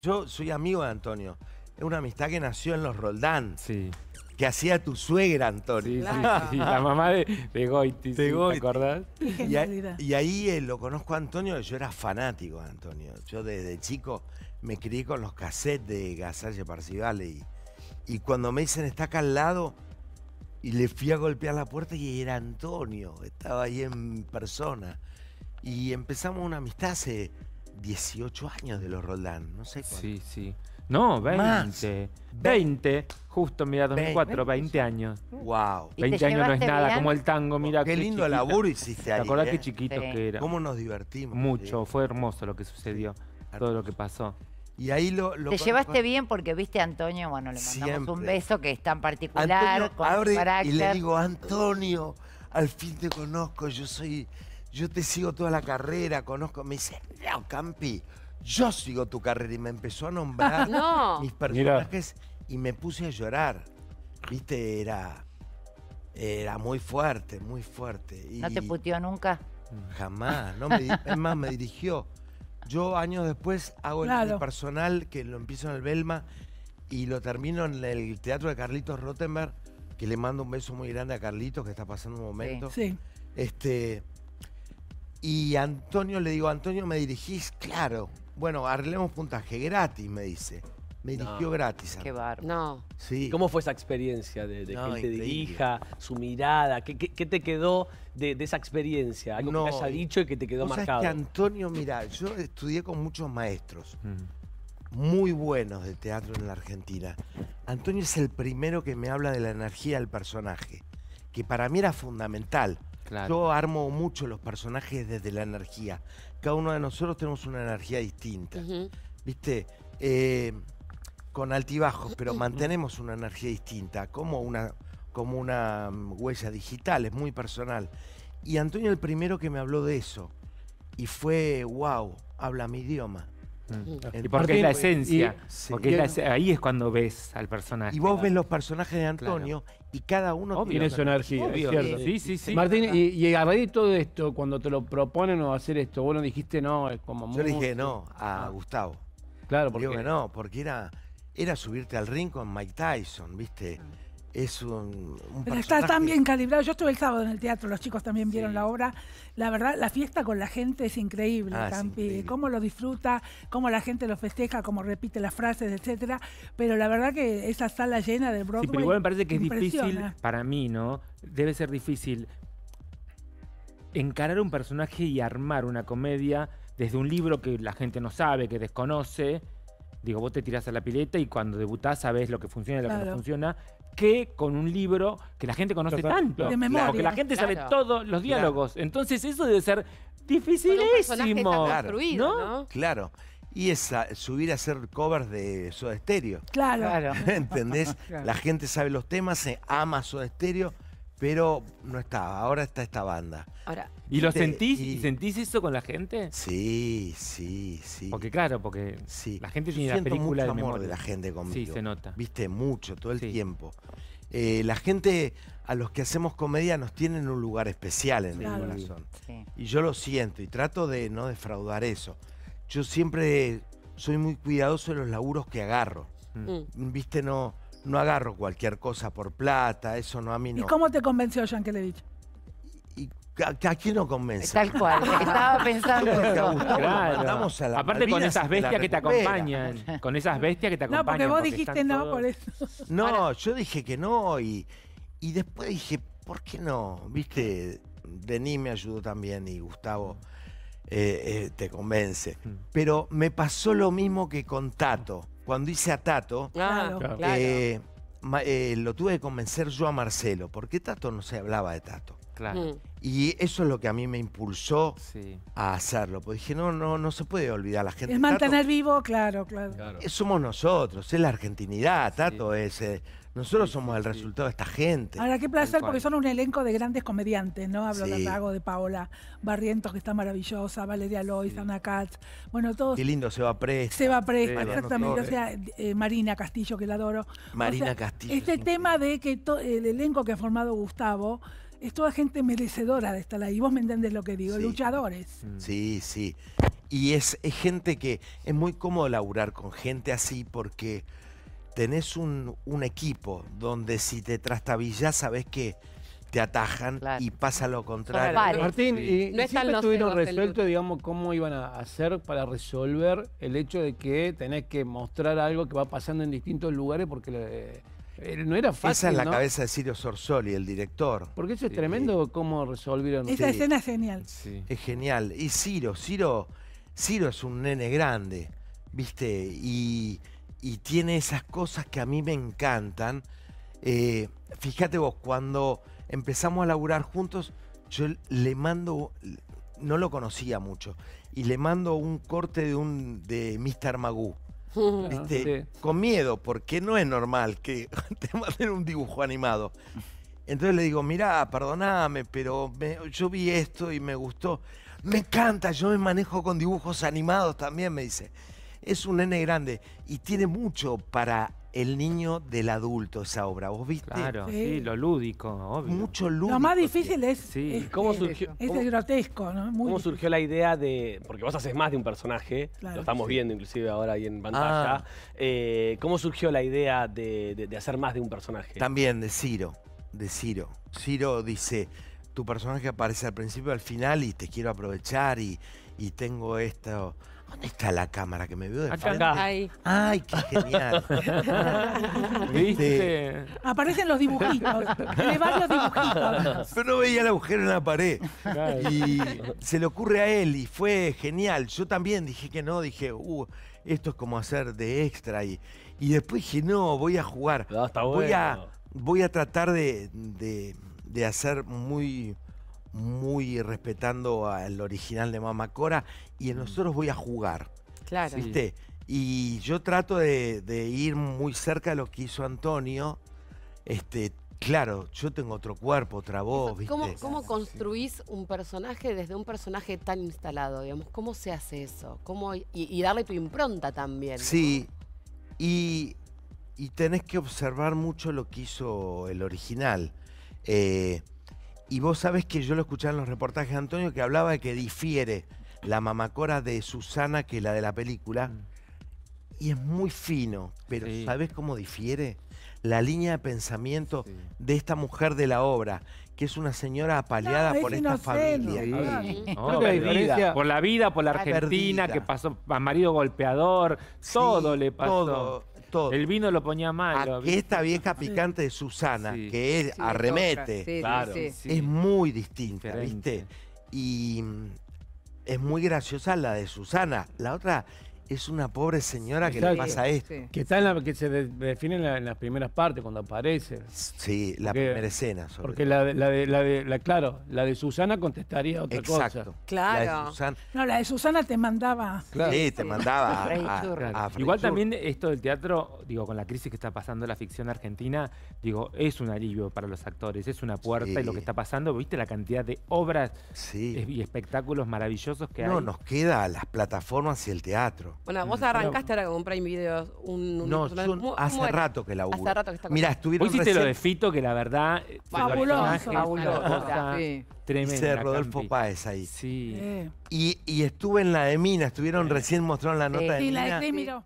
Yo soy amigo de Antonio. Es una amistad que nació en los Roldán. Sí. Que hacía tu suegra, Antonio. Sí, sí, La mamá de, de ¿te acordás? Y, ahí eh, lo conozco a Antonio, yo era fanático de Antonio. Yo desde chico me crié con los cassettes de Gasalle Parcivale y, y cuando me dicen está acá al lado y le fui a golpear la puerta y era Antonio, estaba ahí en persona. Y empezamos una amistad hace... 18 años de los Roldán, no sé cuánto. Sí, sí. No, 20. 20, justo, mira, 2004, 20 años. Wow. 20 años no es nada, como el tango, mira. Qué, lindo laburo hiciste hiciste ¿Te acordás eh? qué chiquitos que era? ¿Cómo nos divertimos? Mucho, fue hermoso lo que sucedió, todo lo que pasó. Y ahí lo, Te llevaste bien porque viste a Antonio, bueno, le mandamos un beso que es tan particular, Antonio, con abre, Y le digo, Antonio, al fin te conozco, yo soy yo te sigo toda la carrera, conozco. Me dice, no, Campi, yo sigo tu carrera. Y me empezó a nombrar mis personajes y me puse a llorar. Viste, era, era muy fuerte, muy fuerte. ¿No te puteó nunca? Jamás, no es más, me dirigió. Yo años después hago el personal que lo empiezo en el Belma y lo termino en el teatro de Carlitos Rottenberg, que le mando un beso muy grande a Carlitos, que está pasando un momento. sí. Este, y Antonio le digo, Antonio, ¿me dirigís? Claro. Bueno, arreglemos puntaje gratis, me dice. Me dirigió gratis. Qué ¿Cómo fue esa experiencia de, de que te dirija, su mirada? ¿Qué, qué, te quedó de, esa experiencia? Algo no, que haya eh, dicho y que te quedó marcado. que Antonio, mira, yo estudié con muchos maestros mm. muy buenos de teatro en la Argentina. Antonio es el primero que me habla de la energía del personaje, que para mí era fundamental. Yo armo mucho los personajes desde la energía. Cada uno de nosotros tenemos una energía distinta. ¿Viste? Eh, con altibajos, pero mantenemos una energía distinta, como una, como una mm, huella digital, es muy personal. Y Antonio el primero que me habló de eso. Y fue, wow, habla mi idioma. Mm. porque es la esencia. porque ahí es cuando ves al personaje. Y vos ves los personajes de Antonio y cada uno tiene su energía. Martín, y, y, a raíz de todo esto, cuando te lo proponen o hacer esto, vos no dijiste no, es como Yo dije no a ah. Gustavo. Claro, porque. Digo que no, porque era, era subirte al rincón con Mike Tyson, ¿viste? Ah es un, Pero está tan bien calibrado. Yo estuve el sábado en el teatro, los chicos también vieron la obra. La verdad, la fiesta con la gente es ah, increíble, Cómo lo disfruta, cómo la gente lo festeja, cómo repite las frases, etcétera. Pero la verdad que esa sala llena del Broadway. Sí, pero me parece que es difícil para mí, ¿no? Debe ser difícil encarar un personaje y armar una comedia desde un libro que la gente no sabe, que desconoce. Digo, vos te tirás a la pileta y cuando debutás sabés lo que funciona y lo que no funciona que con un libro que la gente conoce tanto. De memoria. Porque la gente sabe todos los diálogos. Entonces eso debe ser dificilísimo. Claro. Claro. Y esa, subir a hacer covers de Soda Stereo. Claro. ¿Entendés? La gente sabe los temas, se ama Soda Stereo pero no estaba, ahora está esta banda. Ahora, ¿Y lo sentís? sentís eso con la gente? Sí, sí, sí. Porque claro, porque la gente tiene la película mucho de amor de la gente conmigo. Sí, se nota. Viste, mucho, todo el tiempo. Eh, la gente a los que hacemos comedia nos tienen un lugar especial en el corazón. Y yo lo siento y trato de no defraudar eso. Yo siempre soy muy cuidadoso de los laburos que agarro. Mm. Mm. Viste, no, no agarro cualquier cosa por plata, eso no a mí no. ¿Y cómo te convenció Yankelevich? ¿A, quién no convence? Tal cual, estaba pensando. Claro. A la Aparte con esas bestias que te acompañan. Con esas bestias que te acompañan. No, porque vos dijiste no por eso. No, yo dije que no y, y después dije, ¿por qué no? Viste, Denis me ayudó también y Gustavo eh, eh, te convence. Mm. Pero me pasó lo mismo que con Tato cuando hice a Tato, ah, eh, eh, lo tuve que convencer yo a Marcelo, porque Tato no se hablaba de Tato. Claro. Mm. Y eso es lo que a mí me impulsó a hacerlo. Porque dije, no, no, no se puede olvidar la gente. Es mantener vivo, claro, claro, eh, Somos nosotros, es la argentinidad, Tato, ese. Eh, nosotros somos el resultado de esta gente. Ahora, qué placer, porque son un elenco de grandes comediantes, ¿no? Hablo de Lago, de Paola Barrientos, que está maravillosa, Valeria Lois, Ana Katz, bueno, todos. Qué lindo, Seba Presta. Seba Presta, exactamente. O sea, eh, Marina Castillo, que la adoro. Marina Castillo. Este tema de que el elenco que ha formado Gustavo es toda gente merecedora de estar ahí. Vos me entendés lo que digo, luchadores. Mm. Sí, sí. Y es, gente que es muy cómodo laburar con gente así porque tenés un, equipo donde si te trastabillas sabés que te atajan y pasa lo contrario. Martín, y, no siempre estuvieron resuelto, digamos, cómo iban a hacer para resolver el hecho de que tenés que mostrar algo que va pasando en distintos lugares porque... Eh, eh, no era fácil. Esa es la cabeza de Ciro Sorsoli, el director. Porque eso es tremendo cómo resolvieron. Esa escena es genial. Es genial. Y Ciro, Ciro, es un nene grande, ¿viste? Y, tiene esas cosas que a mí me encantan. Eh, fíjate vos, cuando empezamos a laburar juntos, yo le mando, no lo conocía mucho, y le mando un corte de un de Mr. Magoo con miedo, porque no es normal que te manden un dibujo animado. Entonces le digo, mirá, perdoname, pero yo vi esto y me gustó. Me encanta, yo me manejo con dibujos animados también, me dice. Es un nene grande y tiene mucho para el niño del adulto esa obra. ¿Vos viste? Claro, sí, lo lúdico, obvio. Mucho lúdico. Lo más difícil es, sí. ¿Cómo surgió, es grotesco, ¿no? Muy ¿Cómo surgió la idea de...? Porque vos haces más de un personaje, lo estamos viendo inclusive ahora ahí en pantalla. Ah. Eh, ¿Cómo surgió la idea de, hacer más de un personaje? También de Ciro, de Ciro. Ciro dice, tu personaje aparece al principio, y al final y te quiero aprovechar y, y tengo esto ¿Dónde está la cámara que me veo de frente? Ay, qué genial. ¿Viste? Aparecen los dibujitos. Le van los dibujitos. Pero no veía el agujero en la pared. Y se le ocurre a él y fue genial. Yo también dije que no, dije, uh, esto es como hacer de extra. Y, y después dije, no, voy a jugar. Ah, voy, a, voy a tratar de, de, de hacer muy muy respetando al original de Mamá Cora y en mm. nosotros voy a jugar. Claro. ¿Viste? Y yo trato de, ir muy cerca de lo que hizo Antonio. Este, claro, yo tengo otro cuerpo, otra voz, ¿Cómo, construís un personaje desde un personaje tan instalado, digamos? ¿Cómo se hace eso? y, darle tu impronta también. Sí. Y, y, tenés que observar mucho lo que hizo el original. Eh, y vos sabés que yo lo escuchaba en los reportajes de Antonio que hablaba de que difiere la mamacora de Susana que la de la película. Mm. Y es muy fino, pero ¿sabés cómo difiere? La línea de pensamiento de esta mujer de la obra, que es una señora apaleada por esta familia. Por la vida, por la Argentina, que pasó a marido golpeador, todo le pasó. El vino lo ponía mal. esta vieja picante de Susana, que es arremete, es muy distinta, ¿viste? Y mm, es muy graciosa la de Susana. La otra es una pobre señora que le pasa esto. Que, está en la, que se define en, las primeras partes, cuando aparece. Sí, la primera escena. porque la de, la, de, la, claro, la de Susana contestaría otra cosa. Claro. La de Susana. No, Susana te mandaba. Sí, te mandaba Igual también esto del teatro, digo, con la crisis que está pasando la ficción argentina, digo, es un alivio para los actores, es una puerta y lo que está pasando, viste la cantidad de obras y espectáculos maravillosos que hay. No, nos queda las plataformas y el teatro. Bueno, vos mm, arrancaste ahora con Prime Videos. Un, un- No, hace rato que la Hace rato que Mira, Vos estuvieron hiciste lo de Fito, que la verdad... Eh, fabuloso. Fabuloso. Tremenda. Rodolfo Páez ahí. Sí. Eh. Y, estuve en la de Mina, estuvieron eh. recién mostraron la nota de Sí, la de Mina.